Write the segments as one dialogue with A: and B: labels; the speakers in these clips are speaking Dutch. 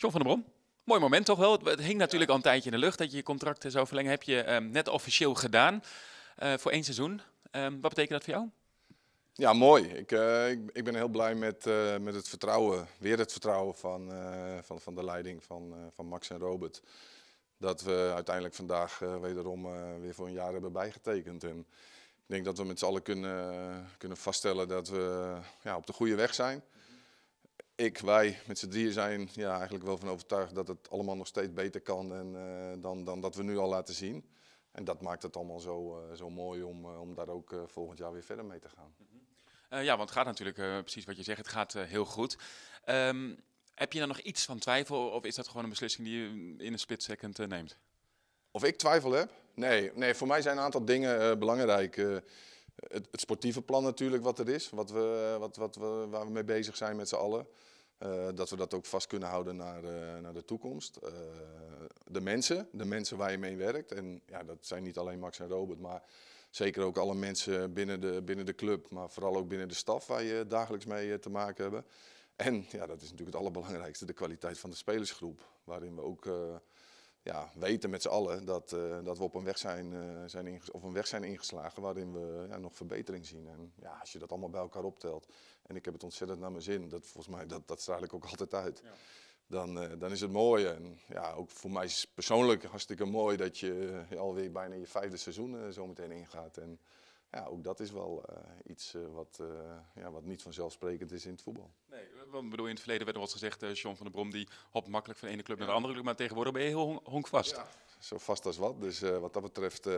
A: John van der Brom. Mooi moment toch wel? Het hing natuurlijk al een tijdje in de lucht dat je je contract zou verlengen. Heb je ehm, net officieel gedaan eh, voor één seizoen. Ehm, wat betekent dat voor jou?
B: Ja, mooi. Ik, eh, ik, ben heel blij met, eh, met het vertrouwen, weer het vertrouwen van, van, van de leiding van, van Max en Robert. Dat we uiteindelijk vandaag wederom weer voor een jaar hebben bijgetekend. En ik denk dat we met z'n allen kunnen, kunnen vaststellen dat we ja, op de goede weg zijn ik, wij met z'n drieën zijn ja, eigenlijk wel van overtuigd dat het allemaal nog steeds beter kan en, eh, dan, dan dat we nu al laten zien. En dat maakt het allemaal zo, eh, zo mooi om, eh, om daar ook volgend jaar weer verder mee te gaan.
A: Mhm. ja, want het gaat natuurlijk precies wat je zegt, het gaat heel goed. Ehm, heb je dan nog iets van twijfel of is dat gewoon een beslissing die je in een split second neemt? Of ik twijfel heb?
B: Nee, nee, voor mij zijn een aantal dingen belangrijk het, sportieve plan natuurlijk wat er is, wat we, wat, wat we, waar we mee bezig zijn met z'n allen. Eh, dat we dat ook vast kunnen houden naar, eh, naar de toekomst. Eh, de mensen, de mensen waar je mee werkt. En ja, dat zijn niet alleen Max en Robert, maar zeker ook alle mensen binnen de, binnen de club. Maar vooral ook binnen de staf waar je dagelijks mee te maken hebt. En ja, dat is natuurlijk het allerbelangrijkste, de kwaliteit van de spelersgroep. Waarin we ook ja, weten met z'n allen dat, eh, dat we op een weg zijn, eh, zijn of een weg zijn ingeslagen waarin we ja, nog verbetering zien. En ja, als je dat allemaal bij elkaar optelt, en ik heb het ontzettend naar mijn zin, dat, volgens mij, dat, dat straal ik ook altijd uit. Ja. Dan, eh, dan is het mooi. En ja, ook voor mij is het persoonlijk hartstikke mooi dat je alweer bijna je vijfde seizoen zo meteen ingaat. En ja, ook dat is wel eh, iets eh, wat, eh, ja, wat niet vanzelfsprekend is in het voetbal.
A: Nee, want bedoel, in het verleden werd er wel eens gezegd, John van der Brom die hopt makkelijk van ene club naar de andere maar tegenwoordig ben je heel honkvast. Ja,
B: zo vast als wat. Dus wat dat betreft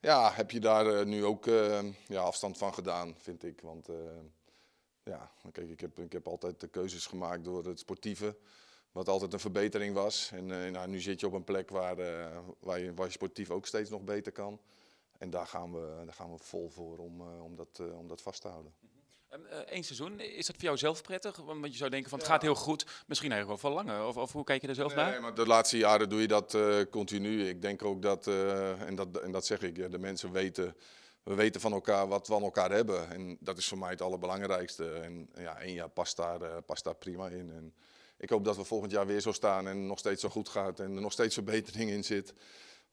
B: ja, heb je daar nu ook ja, afstand van gedaan, vind ik. Want ja, kijk, ik heb, ik heb altijd de keuzes gemaakt door het sportieve. Wat altijd een verbetering was. En nou, nu zit je op een plek waar, waar, je, waar je sportief ook steeds nog beter kan. En daar gaan we, daar gaan we vol voor om, eh, om, dat, eh, om dat vast te houden. Mhm.
A: Eén ehm, eh, seizoen, is dat voor jou zelf prettig? Want je zou denken van het gaat heel goed, misschien eigenlijk wel veel langer. Of, of, hoe kijk je er zelf nee, naar? maar de
B: laatste jaren doe je dat continu. Ik denk ook dat, en dat, en dat zeg ik, de mensen weten, we weten van elkaar wat we aan elkaar hebben. En dat is voor mij het allerbelangrijkste. En ja, één jaar past daar, past daar prima in. En ik hoop dat we volgend jaar weer zo staan en nog steeds zo goed gaat en er nog steeds verbetering in zit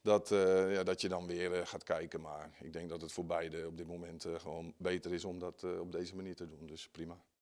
B: dat, eh, ja, dat je dan weer eh, gaat kijken. Maar ik denk dat het voor beide op dit moment eh, gewoon beter is om dat op deze manier te doen. Dus prima.